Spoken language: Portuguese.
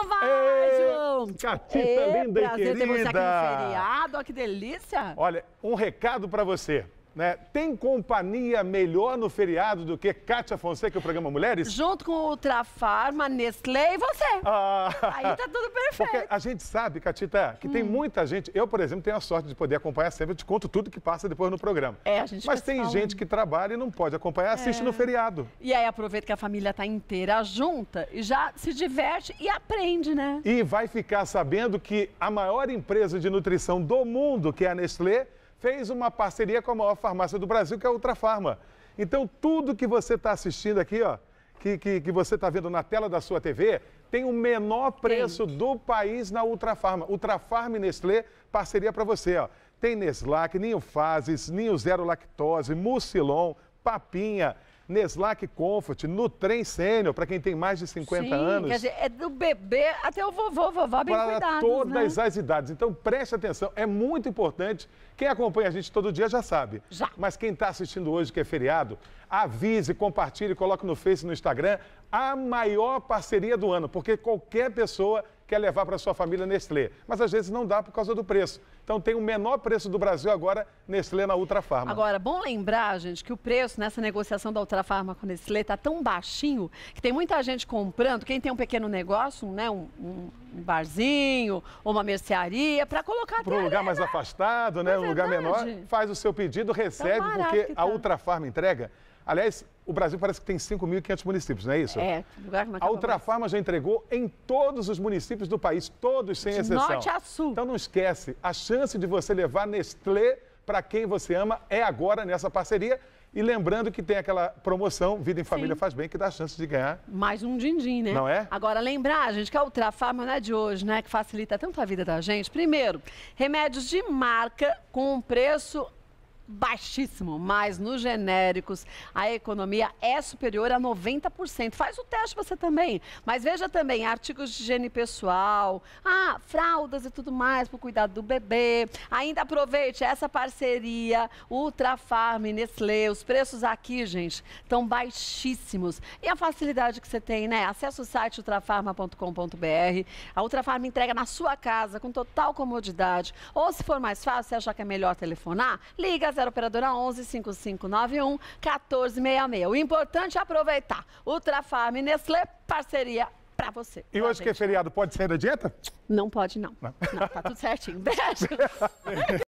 Silva! Então Ei, João! Cati, linda prazer e querida! Prazer ter você aqui no feriado, ó, que delícia! Olha, um recado para você. Né? Tem companhia melhor no feriado do que Cátia Fonseca e o programa Mulheres? Junto com Ultrafarma, Nestlé e você. Ah, Aí tá tudo perfeito. Porque a gente sabe, Catita, que hum. tem muita gente. Eu, por exemplo, tenho a sorte de poder acompanhar sempre. Eu te conto tudo que passa depois no programa. É, a gente Mas tem falando. gente que trabalha e não pode acompanhar, assiste é. no feriado. E aí aproveita que a família tá inteira junta e já se diverte e aprende, né? E vai ficar sabendo que a maior empresa de nutrição do mundo, que é a Nestlé, fez uma parceria com a maior farmácia do Brasil, que é a Ultrafarma. Então, tudo que você está assistindo aqui, ó, que, que, que você está vendo na tela da sua TV, tem o menor preço do país na Ultrafarma. Ultrafarma e Nestlé, parceria para você. Ó. Tem Neslac, Ninho Fases, Ninho Zero Lactose, Mucilon, Papinha, Neslac Comfort, trem Sênior, para quem tem mais de 50 Sim, anos. Quer dizer, é do bebê até o vovô, vovó, bem para todas né? as idades. Então preste atenção, é muito importante. Quem acompanha a gente todo dia já sabe. Já. Mas quem está assistindo hoje, que é feriado, avise, compartilhe, coloque no Face, no Instagram, a maior parceria do ano, porque qualquer pessoa quer levar para sua família Nestlé. Mas às vezes não dá por causa do preço. Então tem o menor preço do Brasil agora, Nestlé na Ultra Farma. Agora, bom lembrar, gente, que o preço nessa negociação da Ultra Farma com Nestlé está tão baixinho que tem muita gente comprando, quem tem um pequeno negócio, né, um, um, barzinho ou uma mercearia, para colocar Para um lugar mais afastado, né, é um lugar menor, faz o seu pedido, tá recebe, porque tá. a Ultra Farma entrega Aliás, o Brasil parece que tem 5.500 municípios, não é isso? É. Lugar que a Ultrafarma já entregou em todos os municípios do país, todos sem de exceção. norte a sul. Então não esquece, a chance de você levar Nestlé para quem você ama é agora nessa parceria. E lembrando que tem aquela promoção Vida em Família Sim. Faz Bem, que dá a chance de ganhar. Mais um din-din, né? Não é? Agora, lembrar, gente, que a Ultrafarma não é de hoje, né? Que facilita tanto a vida da gente. Primeiro, remédios de marca com um preço baixíssimo, mas nos genéricos a economia é superior a 90%. Faz o teste você também, mas veja também artigos de higiene pessoal, ah, fraldas e tudo mais para o cuidado do bebê. Ainda aproveite essa parceria Ultra Farm, Nestlé, os preços aqui, gente, estão baixíssimos. E a facilidade que você tem, né? Acesse o site ultrafarma.com.br. A Farm entrega na sua casa com total comodidade. Ou se for mais fácil, você achar que é melhor telefonar, liga 0800 0 operadora 11 5591 1466. O importante é aproveitar. Ultrafarm e Nestlé, parceria pra você. E hoje gente. que é feriado, pode sair da dieta? Não pode, não. Não, não tá tudo certinho. Beijo.